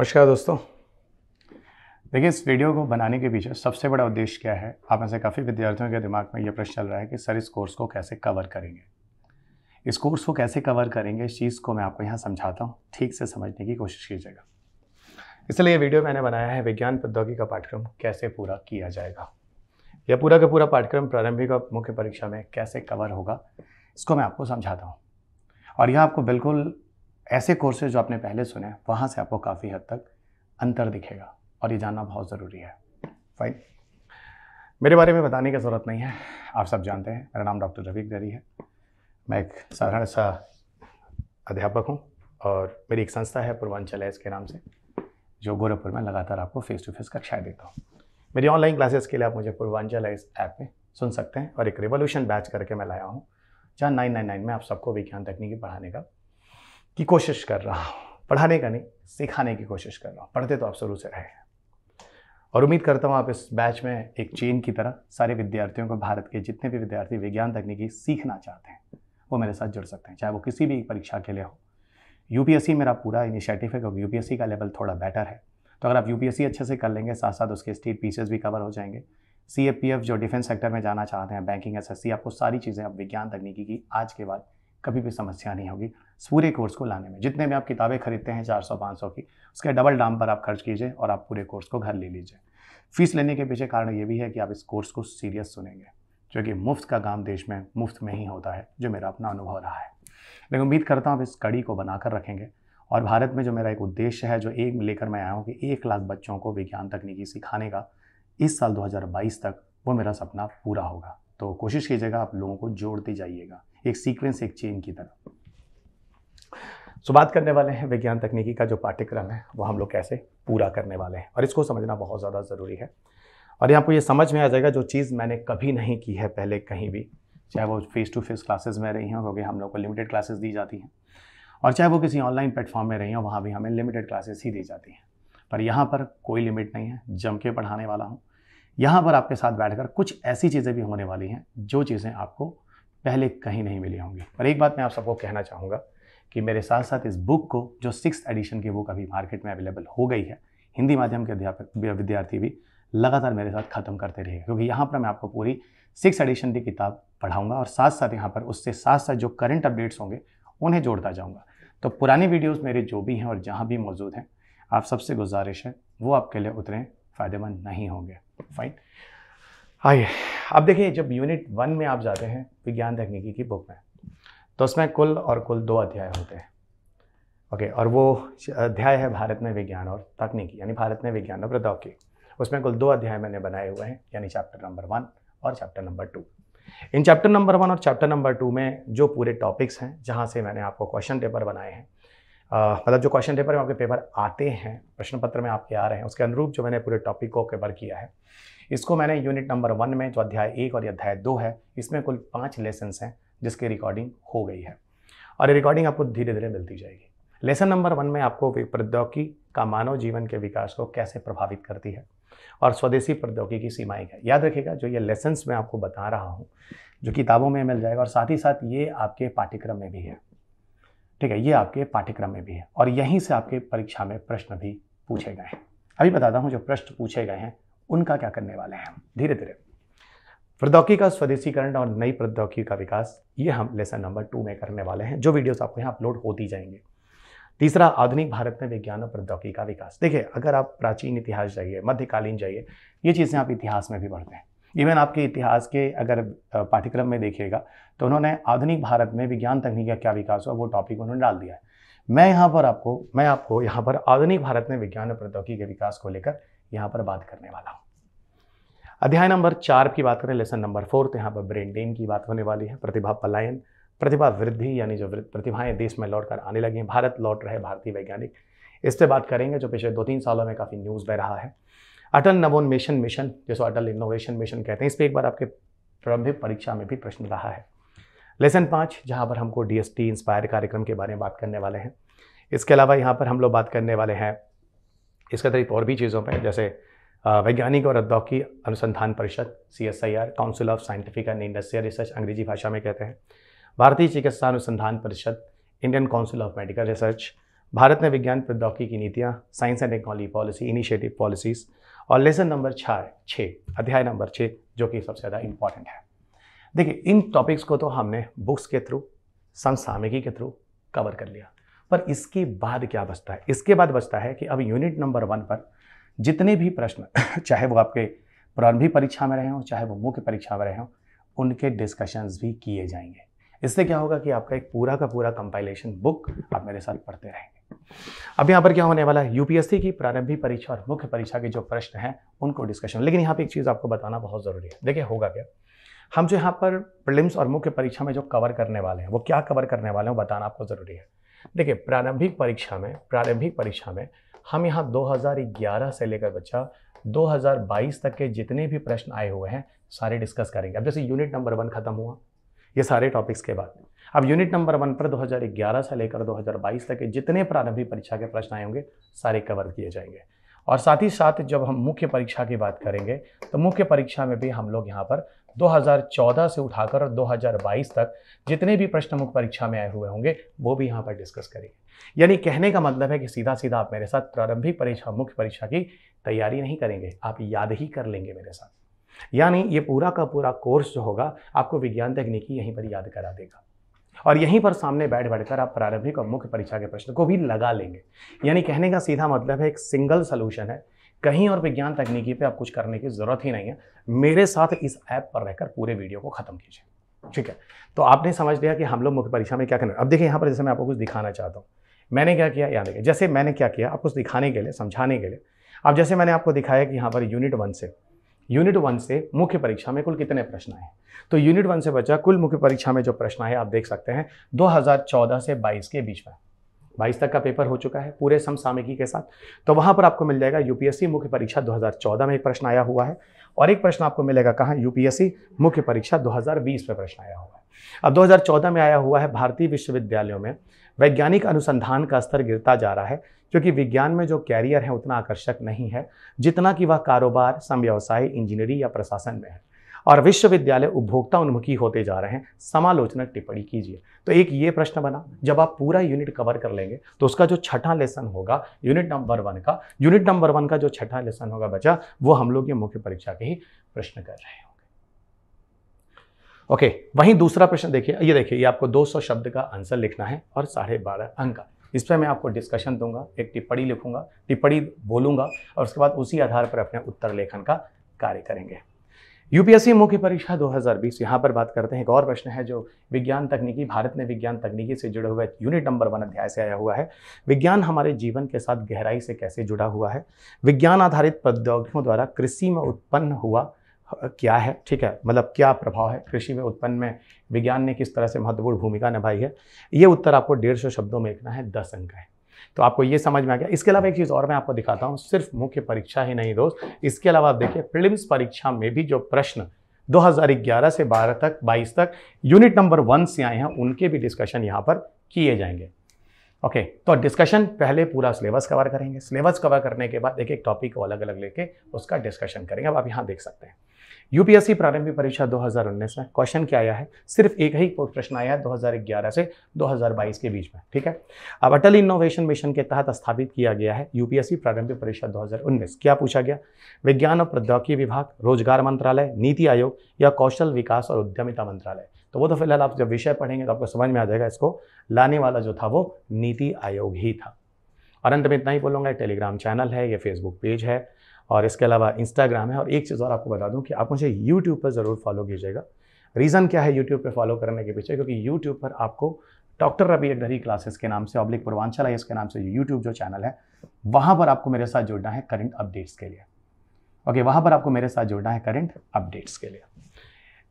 नमस्कार दोस्तों देखिए इस वीडियो को बनाने के पीछे सबसे बड़ा उद्देश्य क्या है आप में से काफ़ी विद्यार्थियों के दिमाग में यह प्रश्न चल रहा है कि सर इस कोर्स को कैसे कवर करेंगे इस कोर्स को कैसे कवर करेंगे इस चीज़ को मैं आपको यहाँ समझाता हूँ ठीक से समझने की कोशिश कीजिएगा इसलिए वीडियो मैंने बनाया है विज्ञान प्रौद्योगिकी का पाठ्यक्रम कैसे पूरा किया जाएगा यह पूरा का पूरा पाठ्यक्रम प्रारंभिक और मुख्य परीक्षा में कैसे कवर होगा इसको मैं आपको समझाता हूँ और यह आपको बिल्कुल ऐसे कोर्सेज जो आपने पहले सुने हैं वहाँ से आपको काफ़ी हद तक अंतर दिखेगा और ये जानना बहुत ज़रूरी है फाइन मेरे बारे में बताने की ज़रूरत नहीं है आप सब जानते हैं मेरा नाम डॉक्टर रफीक दरी है मैं एक साधारण सा अध्यापक हूँ और मेरी एक संस्था है पूर्वांचल एस के नाम से जो गोरखपुर में लगातार आपको फ़ेस टू फेस कक्षाएं देता हूँ मेरी ऑनलाइन क्लासेस के लिए आप मुझे पूर्वांचल एस ऐप में सुन सकते हैं और एक रिवोल्यूशन बैच करके मैं लाया हूँ जहाँ नाइन नाइन नाइन में आप सबको विज्ञान तकनीकी पढ़ाने का की कोशिश कर रहा हूँ पढ़ाने का नहीं सिखाने की कोशिश कर रहा हूँ पढ़ते तो आप शुरू से रहे और उम्मीद करता हूँ आप इस बैच में एक चेन की तरह सारे विद्यार्थियों को भारत के जितने भी विद्यार्थी विज्ञान तकनीकी सीखना चाहते हैं वो मेरे साथ जुड़ सकते हैं चाहे वो किसी भी परीक्षा के लिए हो यू मेरा पूरा इनिशिएटिव है क्योंकि यू का लेवल थोड़ा बेटर है तो अगर आप यू अच्छे से कर लेंगे साथ साथ उसके स्टेट पीसेज भी कवर हो जाएंगे सी जो डिफेंस सेक्टर में जाना चाहते हैं बैंकिंग एस आपको सारी चीज़ें अब विज्ञान तकनीकी की आज के बाद कभी भी समस्या नहीं होगी पूरे कोर्स को लाने में जितने भी आप किताबें खरीदते हैं चार सौ पाँच सौ की उसके डबल दाम पर आप खर्च कीजिए और आप पूरे कोर्स को घर ले लीजिए फीस लेने के पीछे कारण ये भी है कि आप इस कोर्स को सीरियस सुनेंगे क्योंकि मुफ्त का काम देश में मुफ्त में ही होता है जो मेरा अपना अनुभव रहा है लेकिन उम्मीद करता हूँ आप इस कड़ी को बनाकर रखेंगे और भारत में जो मेरा एक उद्देश्य है जो एक लेकर मैं आया हूँ कि एक लाख बच्चों को विज्ञान तकनीकी सिखाने का इस साल 2022 तक वो मेरा सपना पूरा होगा तो कोशिश कीजिएगा आप लोगों को जोड़ते जाइएगा एक सीक्वेंस एक चेन की तरह सो बात करने वाले हैं विज्ञान तकनीकी का जो पाठ्यक्रम है वो हम लोग कैसे पूरा करने वाले हैं और इसको समझना बहुत ज़्यादा ज़रूरी है और यहाँ पर ये समझ में आ जाएगा जो चीज़ मैंने कभी नहीं की है पहले कहीं भी चाहे वो फेस टू फेस क्लासेस में रही हों क्योंकि हम लोग को लिमिटेड क्लासेस दी जाती हैं और चाहे वो किसी ऑनलाइन प्लेटफॉर्म में रही हों वहाँ भी हमें लिमिटेड क्लासेस ही दी जाती हैं पर यहाँ पर कोई लिमिट नहीं है जम के पढ़ाने वाला हूँ यहाँ पर आपके साथ बैठकर कुछ ऐसी चीज़ें भी होने वाली हैं जो चीज़ें आपको पहले कहीं नहीं मिली होंगी और एक बात मैं आप सबको कहना चाहूँगा कि मेरे साथ साथ इस बुक को जो सिक्स एडिशन की बुक अभी मार्केट में अवेलेबल हो गई है हिंदी माध्यम के अध्यापक विद्यार्थी भी लगातार मेरे साथ ख़त्म करते रहे क्योंकि यहाँ पर मैं आपको पूरी सिक्स एडिशन की किताब पढ़ाऊंगा और साथ साथ यहाँ पर उससे साथ साथ जो करंट अपडेट्स होंगे उन्हें जोड़ता जाऊँगा तो पुराने वीडियोज़ मेरे जो भी हैं और जहाँ भी मौजूद हैं आप सबसे गुजारिश है वो आपके लिए उतने फ़ायदेमंद नहीं होंगे फाइन आइए अब देखिए जब यूनिट वन में आप जाते हैं विज्ञान तकनीकी की बुक में तो उसमें कुल और कुल दो अध्याय होते हैं ओके और वो अध्याय है भारत में विज्ञान और तकनीकी यानी भारत में विज्ञान और प्रौद्योगिकी उसमें कुल दो अध्याय मैंने बनाए हुए हैं यानी चैप्टर नंबर वन और चैप्टर नंबर टू इन चैप्टर नंबर वन और चैप्टर नंबर टू में जो पूरे टॉपिक्स हैं जहाँ से मैंने आपको क्वेश्चन पेपर बनाए हैं मतलब जो क्वेश्चन पेपर में आपके पेपर आते हैं प्रश्न पत्र में आपके आ रहे हैं उसके अनुरूप जो मैंने पूरे टॉपिक को कवर किया है इसको मैंने यूनिट नंबर वन में जो अध्याय एक और अध्याय दो है इसमें कुल पाँच लेसन्स हैं जिसकी रिकॉर्डिंग हो गई है और ये रिकॉर्डिंग आपको धीरे धीरे मिलती जाएगी लेसन नंबर वन में आपको प्रौद्योगिकी का मानव जीवन के विकास को कैसे प्रभावित करती है और स्वदेशी प्रौद्योगिकी की सीमाएं है याद रखिएगा जो ये लेसन्स मैं आपको बता रहा हूँ जो किताबों में मिल जाएगा और साथ ही साथ ये आपके पाठ्यक्रम में भी है ठीक है ये आपके पाठ्यक्रम में भी है और यहीं से आपके परीक्षा में प्रश्न भी पूछे गए हैं अभी बताता हूँ जो प्रश्न पूछे गए हैं उनका क्या करने वाले हैं धीरे धीरे प्रौद्योगिकी का स्वदेशीकरण और नई प्रौद्योगिकी का विकास ये हम लेसन नंबर टू में करने वाले हैं जो वीडियोस आपको यहाँ अपलोड होती जाएंगे तीसरा आधुनिक भारत में विज्ञान और प्रौद्योगिकी का विकास देखिए अगर आप प्राचीन इतिहास जाइए मध्यकालीन जाइए ये चीज़ें आप इतिहास में भी पढ़ते हैं इवन आपके इतिहास के अगर पाठ्यक्रम में देखिएगा तो उन्होंने आधुनिक भारत में विज्ञान तकनीक का क्या विकास हुआ वो टॉपिक उन्होंने डाल दिया है मैं यहाँ पर आपको मैं आपको यहाँ पर आधुनिक भारत में विज्ञान और प्रौद्योगिकी के विकास को लेकर यहाँ पर बात करने वाला हूँ अध्याय नंबर चार की बात करें लेसन नंबर फोर्थ यहाँ पर ब्रेन डेन की बात होने वाली है प्रतिभा पलायन प्रतिभा वृद्धि यानी जो प्रतिभाएं देश में लौट कर आने लगी हैं भारत लौट रहे भारतीय वैज्ञानिक इस पर बात करेंगे जो पिछले दो तीन सालों में काफ़ी न्यूज़ बह रहा है अटल नवोन्मेषण मिशन जिसको अटल इनोवेशन मिशन कहते हैं इस पर एक बार आपके प्रारंभिक परीक्षा में भी प्रश्न रहा है लेसन पाँच जहाँ पर हमको डी एस टी इंस्पायर कार्यक्रम के बारे में बात करने वाले हैं इसके अलावा यहाँ पर हम लोग बात करने वाले हैं इसके तरीके और भी चीज़ों पर जैसे वैज्ञानिक और औद्योगिकी अनुसंधान परिषद C S I R council of scientific and industrial research अंग्रेजी भाषा में कहते हैं भारतीय चिकित्सा अनुसंधान परिषद Indian council of medical research भारत में विज्ञान प्रौद्योगिकी की नीतियाँ science and technology policy initiative policies और लेसन नंबर छः छः अध्याय नंबर छः जो कि सबसे ज़्यादा इम्पॉर्टेंट है देखिए इन टॉपिक्स को तो हमने बुक्स के थ्रू समसामयिकी के थ्रू कवर कर लिया पर इसके बाद क्या बचता है इसके बाद बचता है कि अब यूनिट नंबर वन पर जितने भी प्रश्न चाहे वो आपके प्रारंभिक परीक्षा में रहे हों चाहे वो मुख्य परीक्षा में रहे हों उनके डिस्कशंस भी किए जाएंगे इससे क्या होगा कि आपका एक पूरा का पूरा कंपाइलेशन बुक आप मेरे साथ पढ़ते रहेंगे अब यहाँ पर क्या होने वाला है यूपीएससी की प्रारंभिक परीक्षा और मुख्य परीक्षा के जो प्रश्न हैं उनको डिस्कशन लेकिन यहाँ पे एक चीज़ आपको बताना बहुत ज़रूरी है देखिए होगा क्या हम जो यहाँ पर प्रिलिम्स और मुख्य परीक्षा में जो कवर करने वाले हैं वो क्या कवर करने वाले हैं बताना आपको ज़रूरी है देखिए प्रारंभिक परीक्षा में प्रारंभिक परीक्षा में हम यहाँ 2011 से लेकर बच्चा 2022 तक के जितने भी प्रश्न आए हुए हैं सारे डिस्कस करेंगे अब जैसे यूनिट नंबर वन खत्म हुआ ये सारे टॉपिक्स के बाद अब यूनिट नंबर वन पर 2011 से लेकर 2022 तक के जितने प्रारंभिक परीक्षा के प्रश्न आए होंगे सारे कवर किए जाएंगे और साथ ही साथ जब हम मुख्य परीक्षा की बात करेंगे तो मुख्य परीक्षा में भी हम लोग यहाँ पर 2014 से उठाकर 2022 तक जितने भी प्रश्न मुख्य परीक्षा में आए हुए होंगे वो भी यहाँ पर डिस्कस करेंगे यानी कहने का मतलब है कि सीधा सीधा आप मेरे साथ प्रारंभिक परीक्षा मुख्य परीक्षा की तैयारी नहीं करेंगे आप याद ही कर लेंगे मेरे साथ यानी ये पूरा का पूरा कोर्स जो होगा आपको विज्ञान तकनीकी यहीं पर याद करा देगा और यहीं पर सामने बैठ बैठकर आप प्रारंभिक और मुख्य परीक्षा के प्रश्न को भी लगा लेंगे यानी कहने का सीधा मतलब है एक सिंगल सोल्यूशन है कहीं और विज्ञान तकनीकी पे आप कुछ करने की ज़रूरत ही नहीं है मेरे साथ इस ऐप पर रहकर पूरे वीडियो को ख़त्म कीजिए ठीक है तो आपने समझ लिया कि हम लोग मुख्य परीक्षा में क्या करना अब देखिए यहाँ पर जैसे मैं आपको कुछ दिखाना चाहता हूँ मैंने क्या किया याद देखिए जैसे मैंने क्या किया आपको दिखाने के लिए समझाने के लिए अब जैसे मैंने आपको दिखाया कि यहाँ पर यूनिट वन से यूनिट वन से मुख्य परीक्षा में कुल कितने प्रश्न आए तो यूनिट वन से बचा कुल मुख्य परीक्षा में जो प्रश्न आए आप देख सकते हैं 2014 से 22 के बीच में 22 तक का पेपर हो चुका है पूरे समसामयिकी के साथ तो वहाँ पर आपको मिल जाएगा यूपीएससी मुख्य परीक्षा 2014 में एक प्रश्न आया हुआ है और एक प्रश्न आपको मिलेगा कहाँ यूपीएससी मुख्य परीक्षा 2020 में प्रश्न आया हुआ है अब 2014 में आया हुआ है भारतीय विश्वविद्यालयों में वैज्ञानिक अनुसंधान का स्तर गिरता जा रहा है क्योंकि विज्ञान में जो कैरियर है उतना आकर्षक नहीं है जितना कि वह कारोबार समव्यवसाय इंजीनियरिंग या प्रशासन में है और विश्वविद्यालय उपभोक्ता उन्मुखी होते जा रहे हैं समालोचना टिप्पणी कीजिए तो एक ये प्रश्न बना जब आप पूरा यूनिट कवर कर लेंगे तो उसका जो छठा लेसन होगा यूनिट नंबर वन का यूनिट नंबर वन का जो छठा लेसन होगा बचा वो हम लोग ये मुख्य परीक्षा के ही प्रश्न कर रहे होंगे ओके वहीं दूसरा प्रश्न देखिए ये देखिए ये आपको 200 शब्द का आंसर लिखना है और साढ़े बारह अंक का इस पर मैं आपको डिस्कशन दूंगा एक टिप्पणी लिखूंगा टिप्पणी बोलूंगा और उसके बाद उसी आधार पर अपने उत्तर लेखन का कार्य करेंगे यूपीएससी मुख्य परीक्षा 2020 यहाँ पर बात करते हैं एक और प्रश्न है जो विज्ञान तकनीकी भारत में विज्ञान तकनीकी से जुड़े हुए यूनिट नंबर वन अध्याय से आया हुआ है विज्ञान हमारे जीवन के साथ गहराई से कैसे जुड़ा हुआ है विज्ञान आधारित प्रौद्योगिकियों द्वारा कृषि में उत्पन्न हुआ क्या है ठीक है मतलब क्या प्रभाव है कृषि में उत्पन्न में विज्ञान ने किस तरह से महत्वपूर्ण भूमिका निभाई है ये उत्तर आपको डेढ़ सौ शब्दों में लिखना है दस अंक है तो आपको ये समझ में आ गया इसके अलावा एक चीज़ और मैं आपको दिखाता हूँ सिर्फ मुख्य परीक्षा ही नहीं दोस्त इसके अलावा आप देखिए फिल्म्स परीक्षा में भी जो प्रश्न 2011 से 12 तक 22 तक यूनिट नंबर वन से आए हैं उनके भी डिस्कशन यहाँ पर किए जाएंगे ओके okay, तो डिस्कशन पहले पूरा सिलेबस कवर करेंगे सिलेबस कवर करने के बाद एक एक टॉपिक को अलग अलग लेके उसका डिस्कशन करेंगे अब आप यहाँ देख सकते हैं यूपीएससी प्रारंभिक परीक्षा 2019 में क्वेश्चन क्या आया है सिर्फ एक ही प्रश्न आया है 2011 से 2022 के बीच में ठीक है अब अटल इनोवेशन मिशन के तहत स्थापित किया गया है यूपीएससी प्रारंभिक परीक्षा 2019 क्या पूछा गया विज्ञान और प्रौद्योगिकी विभाग रोजगार मंत्रालय नीति आयोग या कौशल विकास और उद्यमिता मंत्रालय तो वो तो फिलहाल आप जब विषय पढ़ेंगे तो आपको समझ में आ जाएगा इसको लाने वाला जो था वो नीति आयोग ही था और अंत में इतना ही बोलूंगा टेलीग्राम चैनल है या फेसबुक पेज है और इसके अलावा इंस्टाग्राम है और एक चीज़ और आपको बता दूँ कि आप मुझे यूट्यूब पर ज़रूर फॉलो कीजिएगा रीज़न क्या है यूट्यूब पर फॉलो करने के पीछे क्योंकि यूट्यूब पर आपको डॉक्टर रवि अगडरी क्लासेस के नाम से ऑब्लिक पूर्वांचल आई के नाम से यूट्यूब जो चैनल है वहाँ पर आपको मेरे साथ जुड़ना है करंट अपडेट्स के लिए ओके वहाँ पर आपको मेरे साथ जुड़ना है करंट अपडेट्स के लिए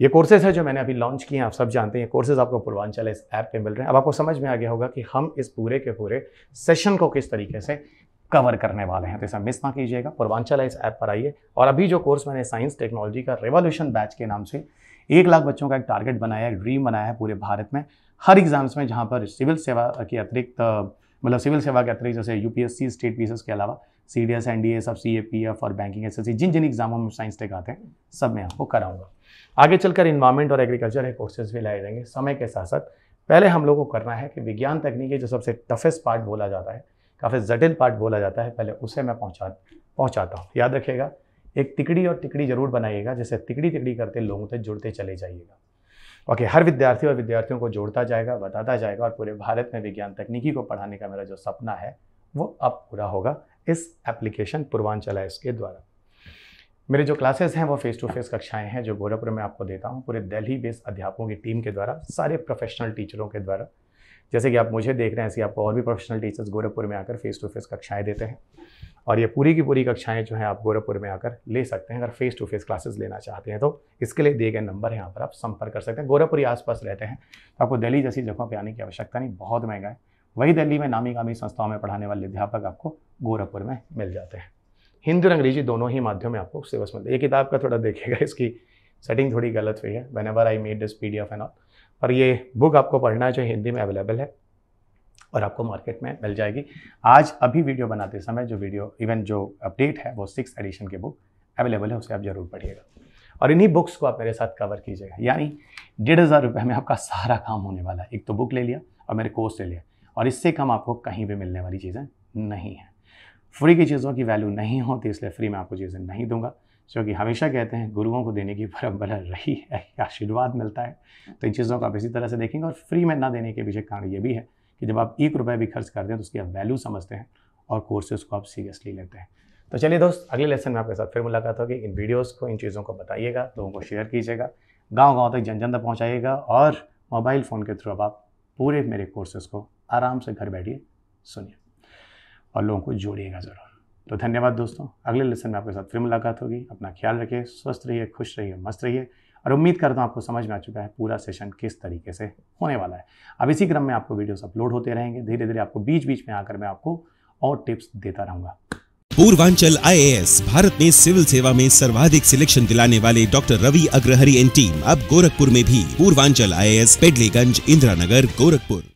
ये कोर्सेज है जो मैंने अभी लॉन्च किए हैं आप सब जानते हैं ये कोर्सेज आपको पूर्वांचल इस ऐप पे मिल रहे हैं अब आपको समझ में आ गया होगा कि हम इस पूरे के पूरे सेशन को किस तरीके से कवर करने वाले हैं तो इसे मिस ना कीजिएगा पूर्वांचल इस ऐप पर आइए और अभी जो कोर्स मैंने साइंस टेक्नोलॉजी का रेवोल्यूशन बैच के नाम से एक लाख बच्चों का एक टारगेट बनाया है ड्रीम बनाया है पूरे भारत में हर एग्जाम्स में जहाँ पर सिविल सेवा के अतिरिक्त मतलब सिविल सेवा के अतिरिक्त जैसे यू स्टेट पी के अलावा C D S N D S F C A P F और बैंकिंग एस एस सी जिन जिन एग्जामों में साइंस टेक आते हैं सब मैं आपको कराऊंगा आगे चलकर इन्वायरमेंट और एग्रीकल्चर के कोर्सेज भी लाए जाएंगे समय के साथ साथ पहले हम लोग को करना है कि विज्ञान तकनीकी जो सबसे टफेस्ट पार्ट बोला जाता है काफ़ी जटिल पार्ट बोला जाता है पहले उसे मैं पहुँचा पहुँचाता हूँ याद रखिएगा एक तिकड़ी और टिकड़ी जरूर बनाइएगा जैसे तिकड़ी तिकड़ी करते लोगों से जुड़ते चले जाइएगा ओके हर विद्यार्थी और विद्यार्थियों को जोड़ता जाएगा बताता जाएगा और पूरे भारत में विज्ञान तकनीकी को पढ़ाने का मेरा जो सपना है वो अब पूरा होगा इस एप्लीकेशन पूर्वांचला इसके द्वारा मेरे जो क्लासेस हैं वो फेस टू फेस कक्षाएं हैं जो गोरखपुर में आपको देता हूँ पूरे दिल्ली बेस्ड अध्यापकों की टीम के द्वारा सारे प्रोफेशनल टीचरों के द्वारा जैसे कि आप मुझे देख रहे हैं ऐसे आपको और भी प्रोफेशनल टीचर्स गोरखपुर में आकर फेस टू फेस कक्षाएँ देते हैं और ये पूरी की पूरी कक्षाएँ जो हैं आप गोरखपुर में आकर ले सकते हैं अगर फेस टू फेस क्लासेस लेना चाहते हैं तो इसके लिए दिए गए नंबर यहाँ पर आप संपर्क कर सकते हैं गोरखपुर आसपास रहते हैं तो आपको दिल्ली जैसी जगहों पर आने की आवश्यकता नहीं बहुत महंगा है वही दिल्ली में नामी गामी संस्थाओं में पढ़ाने वाले अध्यापक आपको गोरखपुर में मिल जाते हैं हिंदी और अंग्रेजी दोनों ही माध्यम में आपको सिलेबस मिलता है ये किताब का थोड़ा देखिएगा इसकी सेटिंग थोड़ी गलत हुई है whenever I made this P D F and all और ये बुक आपको पढ़ना है जो हिंदी में अवेलेबल है और आपको मार्केट में मिल जाएगी आज अभी वीडियो बनाते समय जो वीडियो इवन जो अपडेट है वो सिक्स एडिशन की बुक अवेलेबल है उसे आप ज़रूर पढ़िएगा और इन्हीं बुक्स को आप मेरे साथ कवर कीजिएगा यानी डेढ़ हज़ार रुपये में आपका सारा काम होने वाला है एक तो बुक ले लिया और मेरे कोर्स ले लिया और इससे कम आपको कहीं भी मिलने वाली चीज़ें नहीं हैं फ्री की चीज़ों की वैल्यू नहीं होती इसलिए फ्री में आपको चीज़ें नहीं दूंगा क्योंकि हमेशा कहते हैं गुरुओं को देने की परंपरा रही है आशीर्वाद मिलता है तो इन चीज़ों को आप इसी तरह से देखेंगे और फ्री में ना देने के पीछे कारण ये भी है कि जब आप एक रुपये भी खर्च करते हैं तो उसकी आप वैल्यू समझते हैं और कोर्सेज को आप सीरियसली लेते हैं तो चलिए दोस्त अगले लेसन में आपके साथ फिर मुलाकात होगी इन वीडियोज़ को इन चीज़ों को बताइएगा लोगों को शेयर कीजिएगा गाँव गाँव तक जन जन तक पहुँचाइएगा और मोबाइल फ़ोन के थ्रू अब आप पूरे मेरे कोर्सेज़ को आराम से घर बैठिए सुनिए और लोगों को जोड़िएगा ज़रूर तो धन्यवाद दोस्तों अगले लेसन में आपके साथ फिर मुलाकात होगी अपना ख्याल रखिए स्वस्थ रहिए खुश रहिए मस्त रहिए और उम्मीद करता हूँ आपको समझ में आ चुका है पूरा सेशन किस तरीके से होने वाला है अब इसी क्रम में आपको वीडियोस अपलोड होते रहेंगे धीरे धीरे आपको बीच बीच में आकर मैं आपको और टिप्स देता रहूंगा पूर्वांचल आईएएस भारत में सिविल सेवा में सर्वाधिक सिलेक्शन दिलाने वाले doctor Ravi Agrahari and team अब गोरखपुर में भी पूर्वांचल आईएएस पेडलीगंज इंदिरा नगर गोरखपुर